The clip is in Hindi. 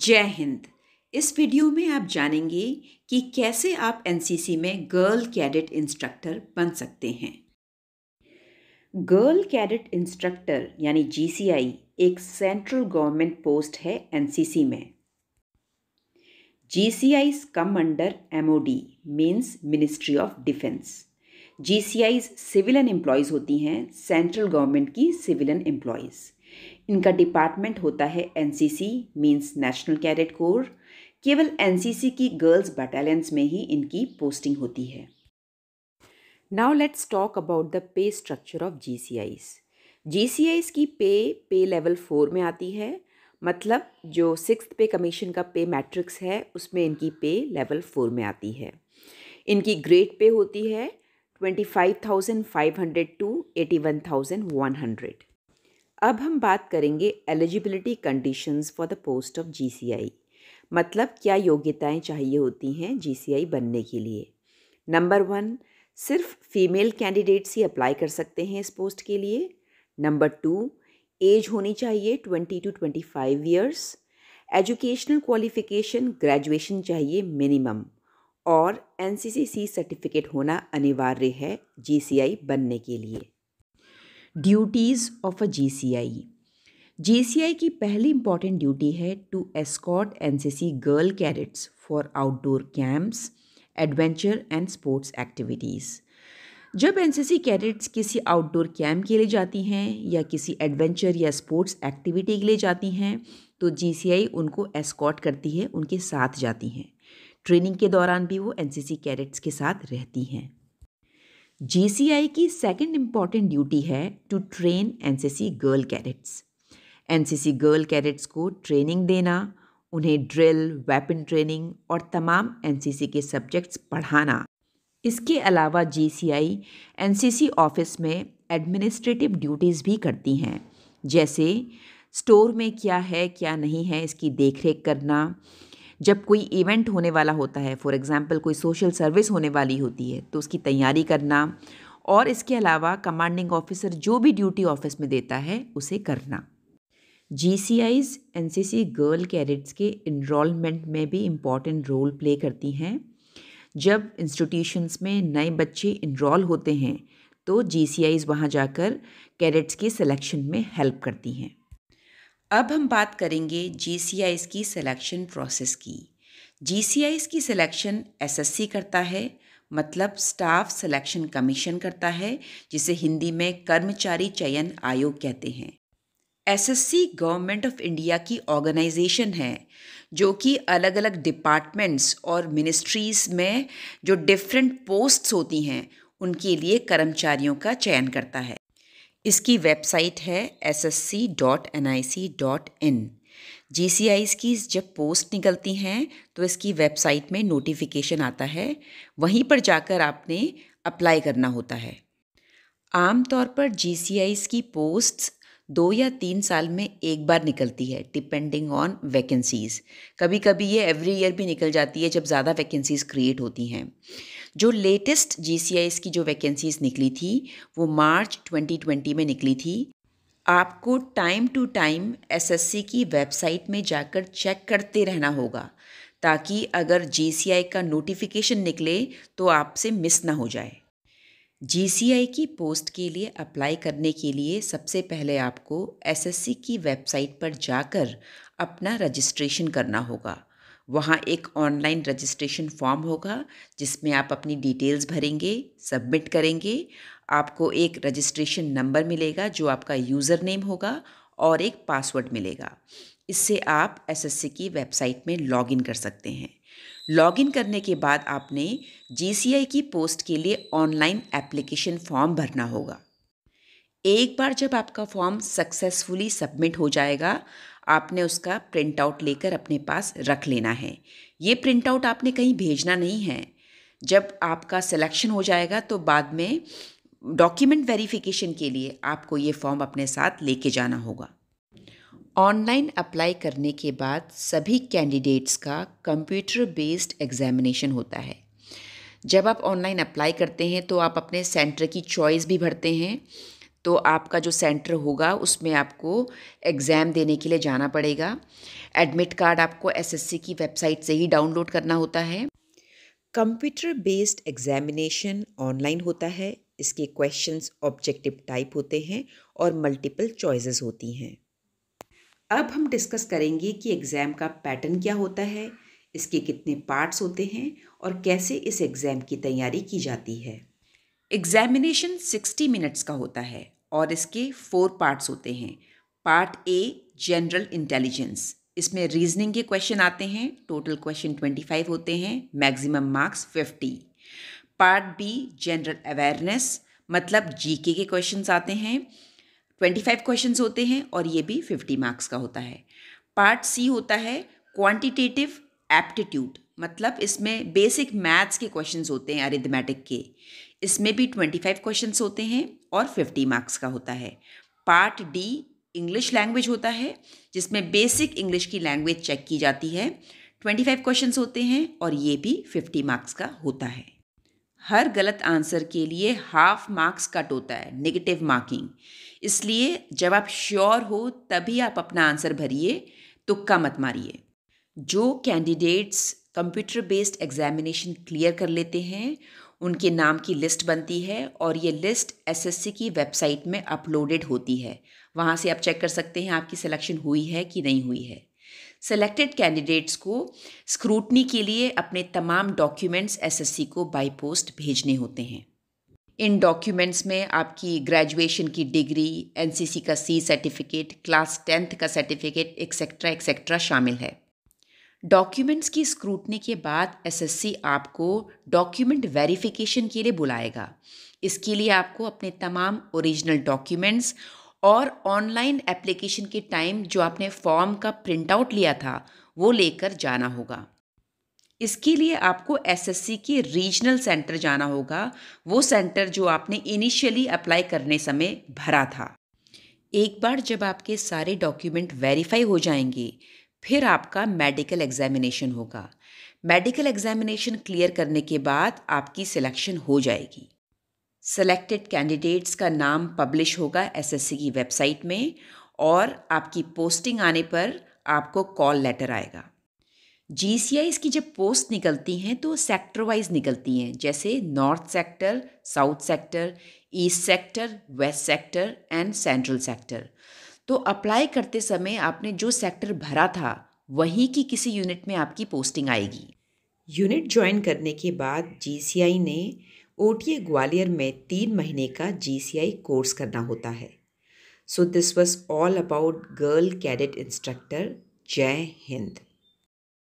जय हिंद इस वीडियो में आप जानेंगे कि कैसे आप एनसीसी में गर्ल कैडेट इंस्ट्रक्टर बन सकते हैं गर्ल कैडेट इंस्ट्रक्टर यानी जीसीआई एक सेंट्रल गवर्नमेंट पोस्ट है एनसीसी में come under MOD means ministry of defence G C Is civilian employees होती हैं सेंट्रल गवर्नमेंट की सिविलन एम्प्लॉयज़ इनका डिपार्टमेंट होता है NCC means national cadet corps केवल एनसीसी की गर्ल्स बटालियंस में ही इनकी पोस्टिंग होती है now let's talk about the pay structure of G C Is G C Is की पे पे लेवल फोर में आती है मतलब जो सिक्स पे कमीशन का पे मैट्रिक्स है उसमें इनकी पे लेवल फोर में आती है इनकी ग्रेड पे होती है twenty five thousand five hundred to eighty one thousand one hundred अब हम बात करेंगे eligibility conditions for the post of GCI मतलब क्या योग्यताएं चाहिए होती हैं जीसीआई बनने के लिए नंबर वन सिर्फ फीमेल कैंडिडेट्स ही अप्लाई कर सकते हैं इस पोस्ट के लिए नंबर टू एज होनी चाहिए twenty two twenty five years educational qualification graduation चाहिए मिनिमम और एन सी सर्टिफिकेट होना अनिवार्य है जी बनने के लिए ड्यूटीज़ ऑफ अ जीसीआई आई की पहली इंपॉर्टेंट ड्यूटी है to escort NCC girl cadets for outdoor camps adventure and sports activities जब एनसीसी कैडेट्स किसी आउटडोर कैंप के लिए जाती हैं या किसी एडवेंचर या स्पोर्ट्स एक्टिविटी के लिए जाती हैं तो जीसीआई उनको एस्कॉट करती है उनके साथ जाती हैं ट्रेनिंग के दौरान भी वो एनसीसी कैडेट्स के साथ रहती हैं जीसीआई की सेकंड इम्पॉर्टेंट ड्यूटी है to train NCC girl cadets NCC girl cadets को ट्रेनिंग देना उन्हें ड्रिल वेपन ट्रेनिंग और तमाम एनसीसी के सब्जेक्ट्स पढ़ाना इसके अलावा जीसीआई एनसीसी ऑफिस में एडमिनिस्ट्रेटिव ड्यूटीज़ भी करती हैं जैसे स्टोर में क्या है क्या नहीं है इसकी देखरेख करना जब कोई इवेंट होने वाला होता है फॉर एग्ज़ाम्पल कोई सोशल सर्विस होने वाली होती है तो उसकी तैयारी करना और इसके अलावा कमांडिंग ऑफिसर जो भी ड्यूटी ऑफिस में देता है उसे करना G C Is N C C girl cadets के इनरोलमेंट में भी इम्पॉर्टेंट रोल प्ले करती हैं जब इंस्टीट्यूशंस में नए बच्चे इनरोल होते हैं तो जी सी आईज वहाँ जाकर कैडेट्स के सिलेक्शन में हेल्प करती हैं अब हम बात करेंगे जी की सिलेक्शन प्रोसेस की जी की सिलेक्शन एसएससी करता है मतलब स्टाफ सिलेक्शन कमीशन करता है जिसे हिंदी में कर्मचारी चयन आयोग कहते हैं एसएससी गवर्नमेंट ऑफ इंडिया की ऑर्गेनाइजेशन है जो कि अलग अलग डिपार्टमेंट्स और मिनिस्ट्रीज़ में जो डिफरेंट पोस्ट्स होती हैं उनके लिए कर्मचारियों का चयन करता है इसकी वेबसाइट है S S C dot N I C dot in G C Is की जब पोस्ट निकलती हैं तो इसकी वेबसाइट में नोटिफिकेशन आता है वहीं पर जाकर आपने अप्लाई करना होता है आमतौर पर जी सी आईज़ की पोस्ट दो या तीन साल में एक बार निकलती है डिपेंडिंग ऑन वैकेंसीज़ कभी कभी ये एवरी ईयर भी निकल जाती है जब ज़्यादा वैकेंसीज़ क्रिएट होती हैं जो लेटेस्ट जी की जो वैकेंसीज निकली थी वो मार्च 2020 में निकली थी आपको टाइम टू टाइम एसएससी की वेबसाइट में जाकर चेक करते रहना होगा ताकि अगर जी का नोटिफिकेशन निकले तो आपसे मिस ना हो जाए जी की पोस्ट के लिए अप्लाई करने के लिए सबसे पहले आपको एसएससी की वेबसाइट पर जाकर अपना रजिस्ट्रेशन करना होगा वहाँ एक ऑनलाइन रजिस्ट्रेशन फॉर्म होगा जिसमें आप अपनी डिटेल्स भरेंगे सबमिट करेंगे आपको एक रजिस्ट्रेशन नंबर मिलेगा जो आपका यूज़र नेम होगा और एक पासवर्ड मिलेगा इससे आप एसएससी की वेबसाइट में लॉगिन कर सकते हैं लॉगिन करने के बाद आपने जीसीआई की पोस्ट के लिए ऑनलाइन एप्लीकेशन फॉर्म भरना होगा एक बार जब आपका फॉर्म सक्सेसफुली सबमिट हो जाएगा आपने उसका प्रिंट आउट लेकर अपने पास रख लेना है ये प्रिंट आउट आपने कहीं भेजना नहीं है जब आपका सिलेक्शन हो जाएगा तो बाद में डॉक्यूमेंट वेरिफिकेशन के लिए आपको ये फॉर्म अपने साथ लेके जाना होगा ऑनलाइन अप्लाई करने के बाद सभी कैंडिडेट्स का कंप्यूटर बेस्ड एग्जामिनेशन होता है जब आप ऑनलाइन अप्लाई करते हैं तो आप अपने सेंटर की चॉइस भी भरते हैं तो आपका जो सेंटर होगा उसमें आपको एग्ज़ाम देने के लिए जाना पड़ेगा एडमिट कार्ड आपको एसएससी की वेबसाइट से ही डाउनलोड करना होता है कंप्यूटर बेस्ड एग्जामिनेशन ऑनलाइन होता है इसके क्वेश्चंस ऑब्जेक्टिव टाइप होते हैं और मल्टीपल चॉइसेस होती हैं अब हम डिस्कस करेंगे कि एग्ज़ाम का पैटर्न क्या होता है इसके कितने पार्ट्स होते हैं और कैसे इस एग्ज़ाम की तैयारी की जाती है एग्जामिनेशन 60 मिनट्स का होता है और इसके फोर पार्ट्स होते हैं पार्ट ए जनरल इंटेलिजेंस इसमें रीजनिंग के क्वेश्चन आते हैं टोटल क्वेश्चन 25 होते हैं maximum marks 50 part B general awareness मतलब जीके के क्वेश्चंस आते हैं 25 क्वेश्चंस होते हैं और ये भी 50 मार्क्स का होता है पार्ट सी होता है क्वांटिटेटिव एप्टीट्यूड मतलब इसमें बेसिक मैथ्स के क्वेश्चंस होते हैं अरिथमेटिक के इसमें भी ट्वेंटी फाइव क्वेश्चन होते हैं और फिफ्टी मार्क्स का होता है पार्ट डी इंग्लिश लैंग्वेज होता है जिसमें बेसिक इंग्लिश की लैंग्वेज चेक की जाती है ट्वेंटी फाइव क्वेश्चन होते हैं और ये भी फिफ्टी मार्क्स का होता है हर गलत आंसर के लिए हाफ मार्क्स कट होता है नेगेटिव मार्किंग इसलिए जब आप श्योर हो तभी आप अपना आंसर भरिए तुक्का मत मारिए जो candidates computer based examination clear कर लेते हैं उनके नाम की लिस्ट बनती है और ये लिस्ट एसएससी की वेबसाइट में अपलोडेड होती है वहाँ से आप चेक कर सकते हैं आपकी सिलेक्शन हुई है कि नहीं हुई है सेलेक्टेड कैंडिडेट्स को स्क्रूटनी के लिए अपने तमाम डॉक्यूमेंट्स एसएससी को बाई पोस्ट भेजने होते हैं इन डॉक्यूमेंट्स में आपकी ग्रेजुएशन की डिग्री एनसीसी का सी सर्टिफिकेट क्लास टेंथ का सर्टिफिकेट एक्सेट्रा एक्सेट्रा शामिल है डॉक्यूमेंट्स की स्क्रूटनी के बाद एसएससी आपको डॉक्यूमेंट वेरिफिकेशन के लिए बुलाएगा इसके लिए आपको अपने तमाम ओरिजिनल डॉक्यूमेंट्स और ऑनलाइन एप्लीकेशन के टाइम जो आपने फॉर्म का प्रिंट आउट लिया था वो लेकर जाना होगा इसके लिए आपको एसएससी के रीजनल सेंटर जाना होगा वो सेंटर जो आपने इनिशियली अप्लाई करने समय भरा था एक बार जब आपके सारे डॉक्यूमेंट वेरीफाई हो जाएंगे फिर आपका मेडिकल एग्जामिनेशन होगा मेडिकल एग्जामिनेशन क्लियर करने के बाद आपकी सिलेक्शन हो जाएगी सेलेक्टेड कैंडिडेट्स का नाम पब्लिश होगा एसएससी की वेबसाइट में और आपकी पोस्टिंग आने पर आपको कॉल लेटर आएगा जी की जब पोस्ट निकलती हैं तो सेक्टर वाइज निकलती हैं जैसे north sector south sector east sector west sector and central sector तो अप्लाई करते समय आपने जो सेक्टर भरा था वहीं की किसी यूनिट में आपकी पोस्टिंग आएगी यूनिट ज्वाइन करने के बाद जी ने ओ ग्वालियर में तीन महीने का जी कोर्स करना होता है so this was all about girl cadet instructor जय हिंद